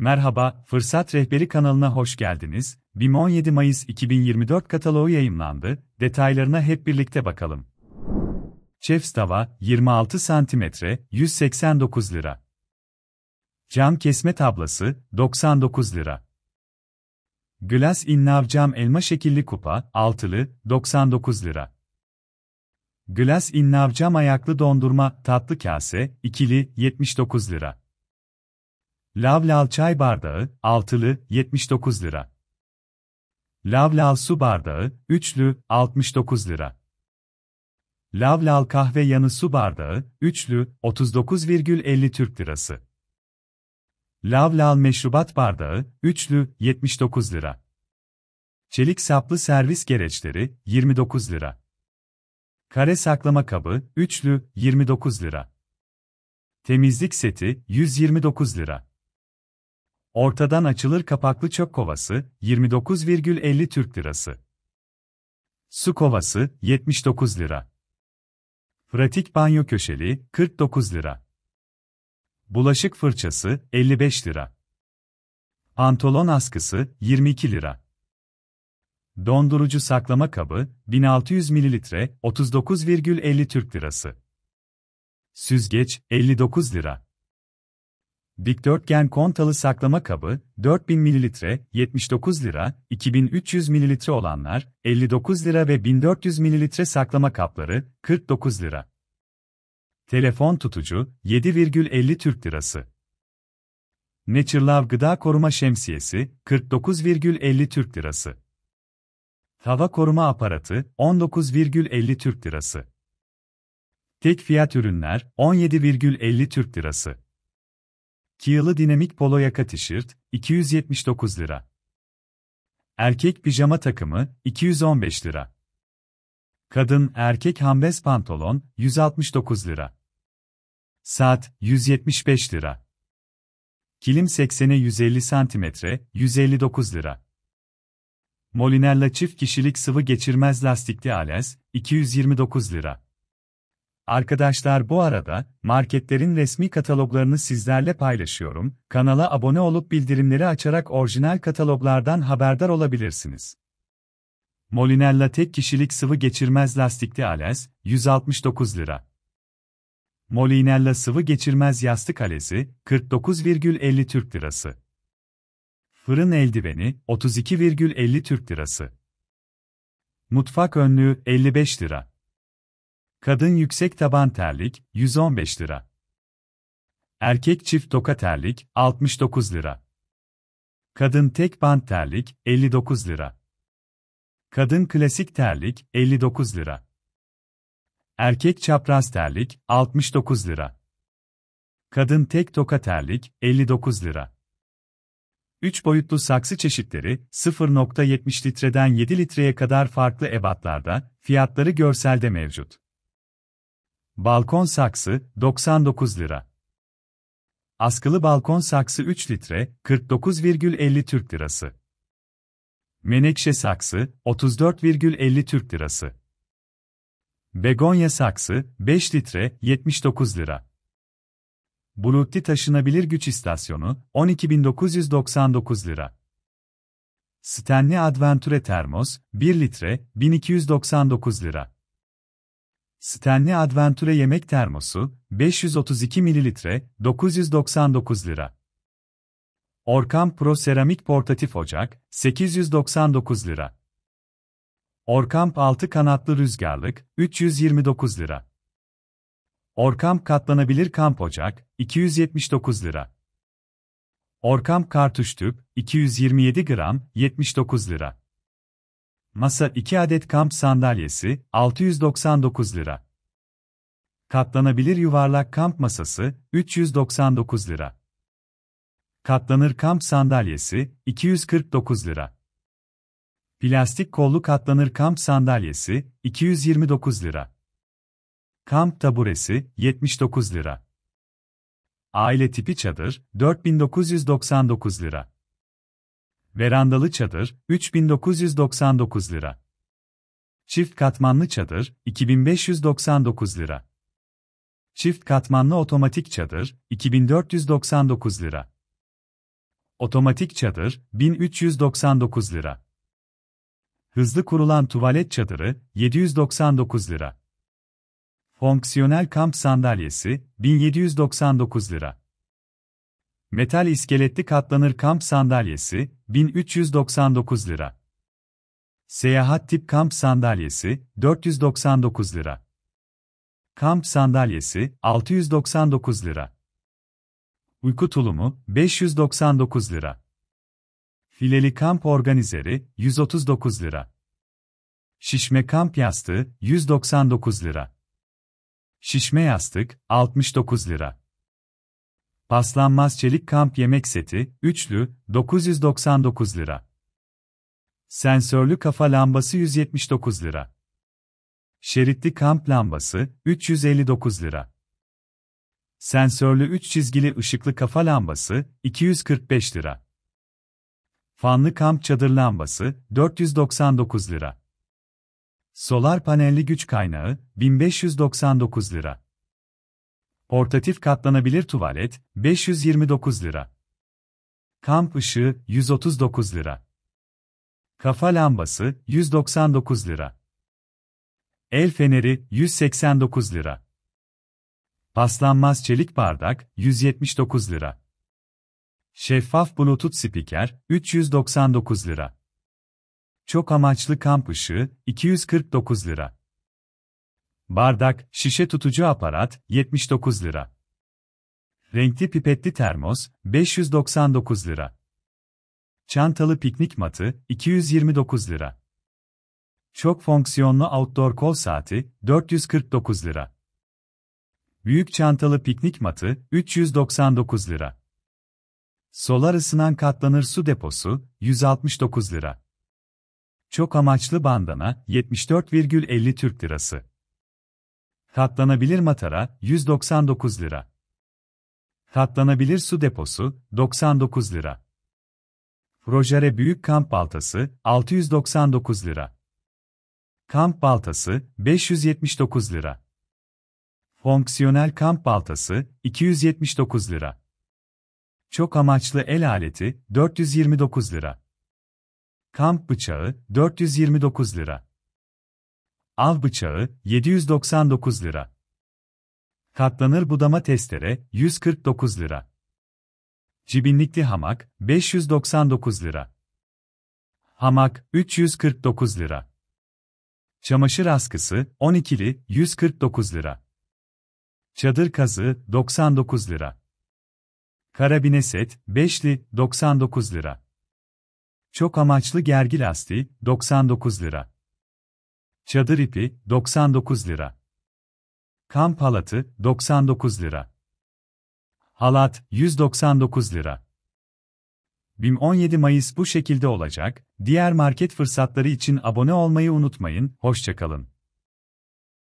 Merhaba, Fırsat Rehberi kanalına hoş geldiniz. BİM 17 Mayıs 2024 kataloğu yayımlandı, detaylarına hep birlikte bakalım. Chefs 26 cm, 189 lira. Cam kesme tablası, 99 lira. Glass inlav cam elma şekilli kupa, altılı, 99 lira. Glass inlav cam ayaklı dondurma, tatlı kase, ikili, 79 lira. Lavlal çay bardağı, altılı, 79 lira. Lavlal su bardağı, üçlü, 69 lira. Lavlal kahve yanı su bardağı, üçlü, 39,50 Türk lirası. Lavlal meşrubat bardağı, üçlü, 79 lira. Çelik saplı servis gereçleri, 29 lira. Kare saklama kabı, üçlü, 29 lira. Temizlik seti, 129 lira. Ortadan açılır kapaklı çöp kovası 29,50 Türk lirası. Su kovası 79 lira. Pratik banyo köşeli 49 lira. Bulaşık fırçası 55 lira. Pantolon askısı 22 lira. Dondurucu saklama kabı 1600 mililitre 39,50 Türk lirası. Süzgeç 59 lira. Dikdörtgen kontalı saklama kabı 4000 ml 79 lira, 2300 ml olanlar 59 lira ve 1400 ml saklama kapları 49 lira. Telefon tutucu 7,50 Türk lirası. Naturelove gıda koruma şemsiyesi 49,50 Türk lirası. Tava koruma aparatı 19,50 Türk lirası. Tek fiyat ürünler 17,50 Türk lirası. Kiyalı dinamik polo yaka tişört, 279 lira. Erkek pijama takımı, 215 lira. Kadın erkek hambez pantolon, 169 lira. Saat, 175 lira. Kilim 80'e 150 cm, 159 lira. Molinella çift kişilik sıvı geçirmez lastikli alez, 229 lira. Arkadaşlar bu arada, marketlerin resmi kataloglarını sizlerle paylaşıyorum, kanala abone olup bildirimleri açarak orijinal kataloglardan haberdar olabilirsiniz. Molinella tek kişilik sıvı geçirmez lastikli ales 169 lira. Molinella sıvı geçirmez yastık alesi 49,50 Türk lirası. Fırın eldiveni, 32,50 Türk lirası. Mutfak önlüğü, 55 lira. Kadın yüksek taban terlik 115 lira. Erkek çift toka terlik 69 lira. Kadın tek bant terlik 59 lira. Kadın klasik terlik 59 lira. Erkek çapraz terlik 69 lira. Kadın tek toka terlik 59 lira. 3 boyutlu saksı çeşitleri 0.70 litreden 7 litreye kadar farklı ebatlarda, fiyatları görselde mevcut. Balkon saksı 99 lira. Askılı balkon saksı 3 litre 49,50 Türk lirası. Menekşe saksı 34,50 Türk lirası. Begonya saksı 5 litre 79 lira. Bulutti taşınabilir güç istasyonu 12.999 lira. Stanley Adventure termos 1 litre 1299 lira. Stanley Adventure yemek termosu 532 ml 999 lira. Orkan Pro seramik portatif ocak 899 lira. Orkamp 6 kanatlı rüzgarlık 329 lira. Orkamp katlanabilir kamp ocak 279 lira. Orkamp kartuş tüp 227 gram 79 lira. Masa 2 adet kamp sandalyesi, 699 lira. Katlanabilir yuvarlak kamp masası, 399 lira. Katlanır kamp sandalyesi, 249 lira. Plastik kollu katlanır kamp sandalyesi, 229 lira. Kamp taburesi, 79 lira. Aile tipi çadır, 4999 lira. Verandalı çadır 3999 lira. Çift katmanlı çadır 2599 lira. Çift katmanlı otomatik çadır 2499 lira. Otomatik çadır 1399 lira. Hızlı kurulan tuvalet çadırı 799 lira. Fonksiyonel kamp sandalyesi 1799 lira. Metal iskeletli katlanır kamp sandalyesi 1399 lira. Seyahat tip kamp sandalyesi 499 lira. Kamp sandalyesi 699 lira. Uyku tulumu 599 lira. Fileli kamp organizeri 139 lira. Şişme kamp yastığı 199 lira. Şişme yastık 69 lira. Paslanmaz çelik kamp yemek seti, üçlü, 999 lira. Sensörlü kafa lambası 179 lira. Şeritli kamp lambası 359 lira. Sensörlü 3 çizgili ışıklı kafa lambası 245 lira. Fanlı kamp çadır lambası 499 lira. Solar panelli güç kaynağı 1599 lira. Portatif katlanabilir tuvalet, 529 lira. Kamp ışığı, 139 lira. Kafa lambası, 199 lira. El feneri, 189 lira. Paslanmaz çelik bardak, 179 lira. Şeffaf bluetooth spiker, 399 lira. Çok amaçlı kamp ışığı, 249 lira. Bardak, şişe tutucu aparat, 79 lira. Renkli pipetli termos, 599 lira. Çantalı piknik matı, 229 lira. Çok fonksiyonlu outdoor kol saati, 449 lira. Büyük çantalı piknik matı, 399 lira. Solar ısınan katlanır su deposu, 169 lira. Çok amaçlı bandana, 74,50 Türk lirası. Katlanabilir matara 199 lira. Katlanabilir su deposu 99 lira. Projere büyük kamp baltası 699 lira. Kamp baltası 579 lira. Fonksiyonel kamp baltası 279 lira. Çok amaçlı el aleti 429 lira. Kamp bıçağı 429 lira. Av bıçağı 799 lira. Katlanır budama testere 149 lira. Cibinlikli hamak 599 lira. Hamak 349 lira. Çamaşır askısı 12'li 149 lira. Çadır kazı 99 lira. Karabine set 5'li 99 lira. Çok amaçlı gergi lastiği 99 lira. Çadır ipi 99 lira. Kamp halatı 99 lira. Halat 199 lira. BİM 17 Mayıs bu şekilde olacak. Diğer market fırsatları için abone olmayı unutmayın. Hoşçakalın.